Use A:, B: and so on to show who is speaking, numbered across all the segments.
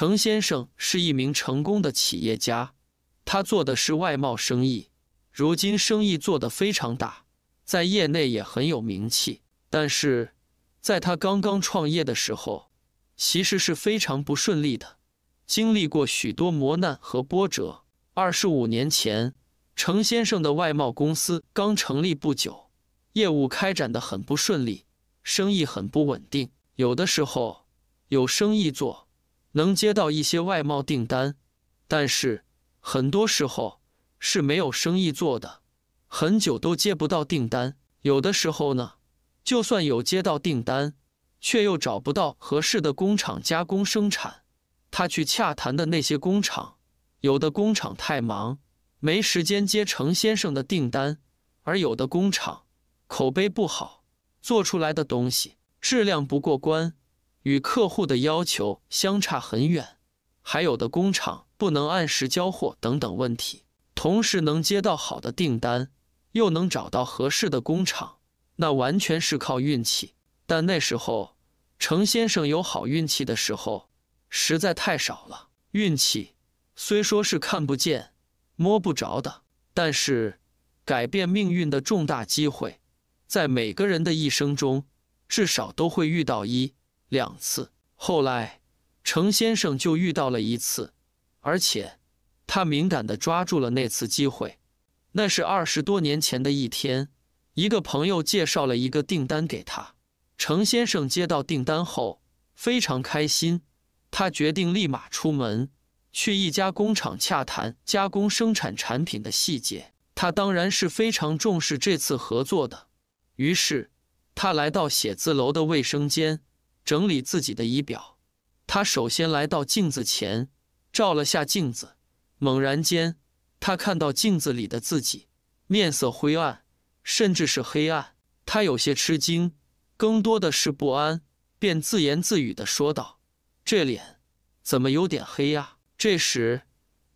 A: 程先生是一名成功的企业家，他做的是外贸生意，如今生意做得非常大，在业内也很有名气。但是，在他刚刚创业的时候，其实是非常不顺利的，经历过许多磨难和波折。二十五年前，程先生的外贸公司刚成立不久，业务开展得很不顺利，生意很不稳定，有的时候有生意做。能接到一些外贸订单，但是很多时候是没有生意做的，很久都接不到订单。有的时候呢，就算有接到订单，却又找不到合适的工厂加工生产。他去洽谈的那些工厂，有的工厂太忙，没时间接程先生的订单，而有的工厂口碑不好，做出来的东西质量不过关。与客户的要求相差很远，还有的工厂不能按时交货等等问题。同时能接到好的订单，又能找到合适的工厂，那完全是靠运气。但那时候，程先生有好运气的时候实在太少了。运气虽说是看不见、摸不着的，但是改变命运的重大机会，在每个人的一生中，至少都会遇到一。两次，后来程先生就遇到了一次，而且他敏感地抓住了那次机会。那是二十多年前的一天，一个朋友介绍了一个订单给他。程先生接到订单后非常开心，他决定立马出门去一家工厂洽谈加工生产产品的细节。他当然是非常重视这次合作的，于是他来到写字楼的卫生间。整理自己的仪表，他首先来到镜子前，照了下镜子。猛然间，他看到镜子里的自己面色灰暗，甚至是黑暗。他有些吃惊，更多的是不安，便自言自语地说道：“这脸怎么有点黑啊？”这时，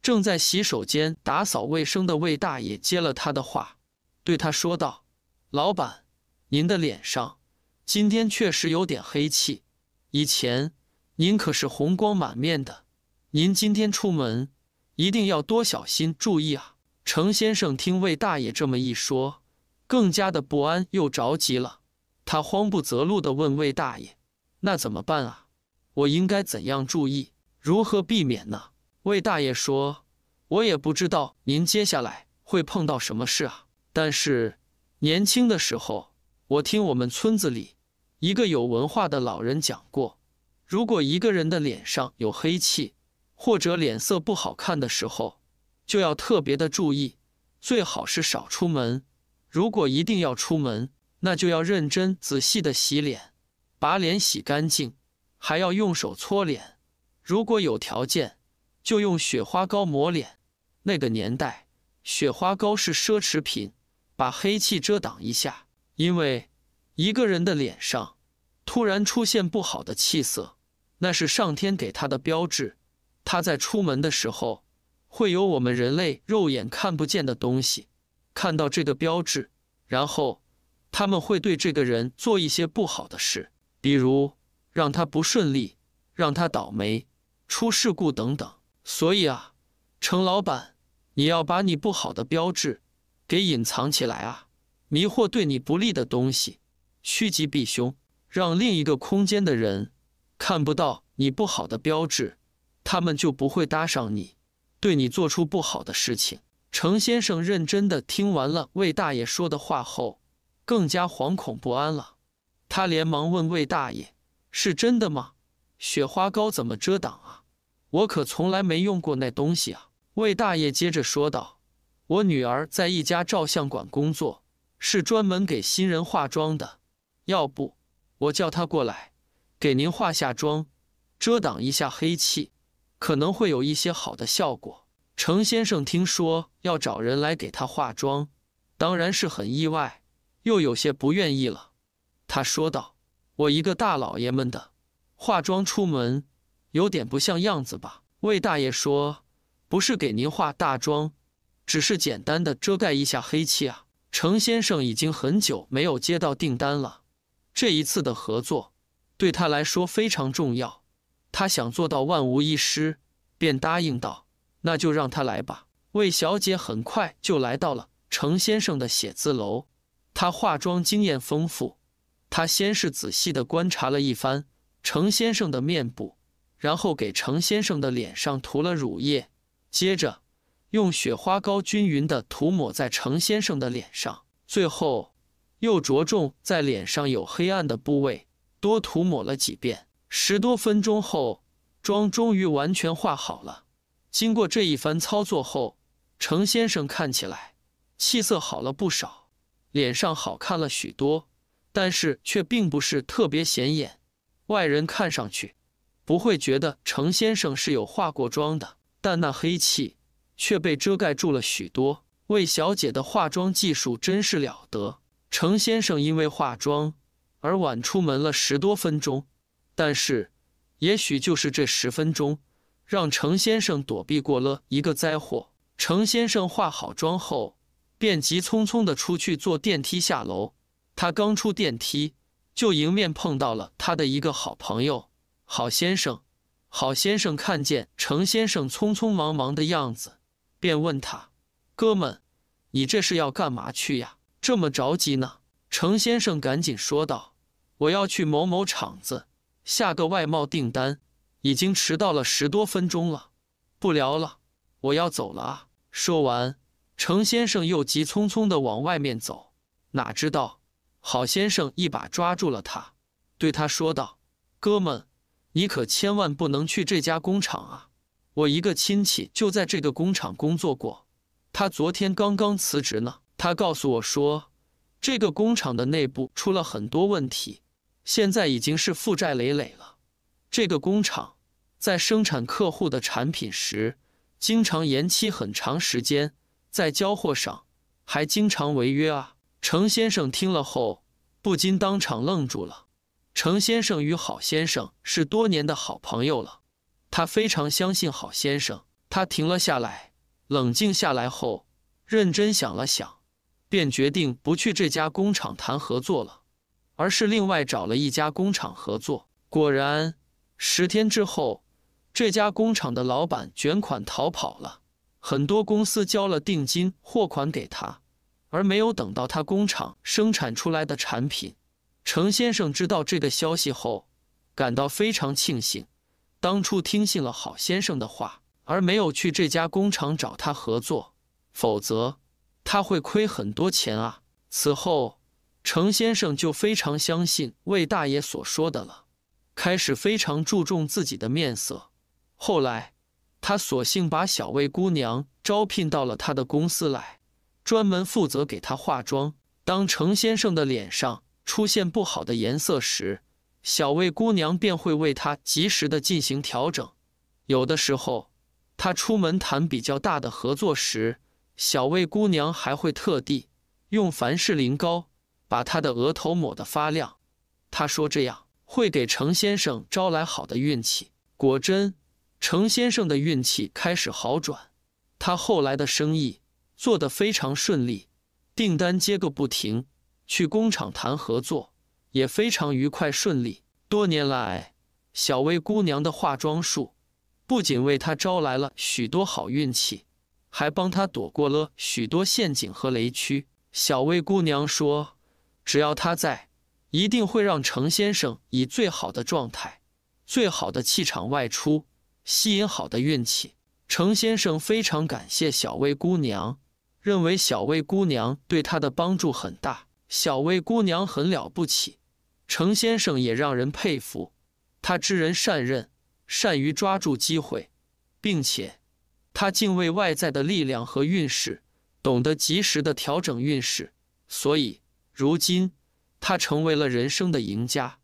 A: 正在洗手间打扫卫生的魏大爷接了他的话，对他说道：“老板，您的脸上今天确实有点黑气。”以前您可是红光满面的，您今天出门一定要多小心注意啊！程先生听魏大爷这么一说，更加的不安又着急了，他慌不择路的问魏大爷：“那怎么办啊？我应该怎样注意？如何避免呢？”魏大爷说：“我也不知道您接下来会碰到什么事啊，但是年轻的时候，我听我们村子里……”一个有文化的老人讲过，如果一个人的脸上有黑气或者脸色不好看的时候，就要特别的注意，最好是少出门。如果一定要出门，那就要认真仔细的洗脸，把脸洗干净，还要用手搓脸。如果有条件，就用雪花膏抹脸。那个年代，雪花膏是奢侈品，把黑气遮挡一下，因为。一个人的脸上突然出现不好的气色，那是上天给他的标志。他在出门的时候会有我们人类肉眼看不见的东西，看到这个标志，然后他们会对这个人做一些不好的事，比如让他不顺利、让他倒霉、出事故等等。所以啊，程老板，你要把你不好的标志给隐藏起来啊，迷惑对你不利的东西。趋吉避凶，让另一个空间的人看不到你不好的标志，他们就不会搭上你，对你做出不好的事情。程先生认真的听完了魏大爷说的话后，更加惶恐不安了。他连忙问魏大爷：“是真的吗？雪花膏怎么遮挡啊？我可从来没用过那东西啊。”魏大爷接着说道：“我女儿在一家照相馆工作，是专门给新人化妆的。”要不我叫他过来给您化下妆，遮挡一下黑气，可能会有一些好的效果。程先生听说要找人来给他化妆，当然是很意外，又有些不愿意了。他说道：“我一个大老爷们的，化妆出门有点不像样子吧？”魏大爷说：“不是给您化大妆，只是简单的遮盖一下黑气啊。”程先生已经很久没有接到订单了。这一次的合作对他来说非常重要，他想做到万无一失，便答应道：“那就让他来吧。”魏小姐很快就来到了程先生的写字楼。她化妆经验丰富，她先是仔细地观察了一番程先生的面部，然后给程先生的脸上涂了乳液，接着用雪花膏均匀地涂抹在程先生的脸上，最后。又着重在脸上有黑暗的部位多涂抹了几遍，十多分钟后，妆终于完全化好了。经过这一番操作后，程先生看起来气色好了不少，脸上好看了许多，但是却并不是特别显眼，外人看上去不会觉得程先生是有化过妆的，但那黑气却被遮盖住了许多。魏小姐的化妆技术真是了得。程先生因为化妆而晚出门了十多分钟，但是也许就是这十分钟，让程先生躲避过了一个灾祸。程先生化好妆后，便急匆匆地出去坐电梯下楼。他刚出电梯，就迎面碰到了他的一个好朋友郝先生。郝先生看见程先生匆匆忙忙的样子，便问他：“哥们，你这是要干嘛去呀？”这么着急呢？程先生赶紧说道：“我要去某某厂子下个外贸订单，已经迟到了十多分钟了。不聊了，我要走了啊！”说完，程先生又急匆匆地往外面走。哪知道，郝先生一把抓住了他，对他说道：“哥们，你可千万不能去这家工厂啊！我一个亲戚就在这个工厂工作过，他昨天刚刚辞职呢。”他告诉我说，这个工厂的内部出了很多问题，现在已经是负债累累了。这个工厂在生产客户的产品时，经常延期很长时间，在交货上还经常违约啊。程先生听了后，不禁当场愣住了。程先生与郝先生是多年的好朋友了，他非常相信郝先生。他停了下来，冷静下来后，认真想了想。便决定不去这家工厂谈合作了，而是另外找了一家工厂合作。果然，十天之后，这家工厂的老板卷款逃跑了，很多公司交了定金、货款给他，而没有等到他工厂生产出来的产品。程先生知道这个消息后，感到非常庆幸，当初听信了好先生的话，而没有去这家工厂找他合作，否则。他会亏很多钱啊！此后，程先生就非常相信魏大爷所说的了，开始非常注重自己的面色。后来，他索性把小魏姑娘招聘到了他的公司来，专门负责给他化妆。当程先生的脸上出现不好的颜色时，小魏姑娘便会为他及时的进行调整。有的时候，他出门谈比较大的合作时，小魏姑娘还会特地用凡士林膏把她的额头抹得发亮。她说这样会给程先生招来好的运气。果真，程先生的运气开始好转，他后来的生意做得非常顺利，订单接个不停。去工厂谈合作也非常愉快顺利。多年来，小魏姑娘的化妆术不仅为他招来了许多好运气。还帮他躲过了许多陷阱和雷区。小魏姑娘说：“只要他在，一定会让程先生以最好的状态、最好的气场外出，吸引好的运气。”程先生非常感谢小魏姑娘，认为小魏姑娘对他的帮助很大。小魏姑娘很了不起，程先生也让人佩服。他知人善任，善于抓住机会，并且。他敬畏外在的力量和运势，懂得及时的调整运势，所以如今他成为了人生的赢家。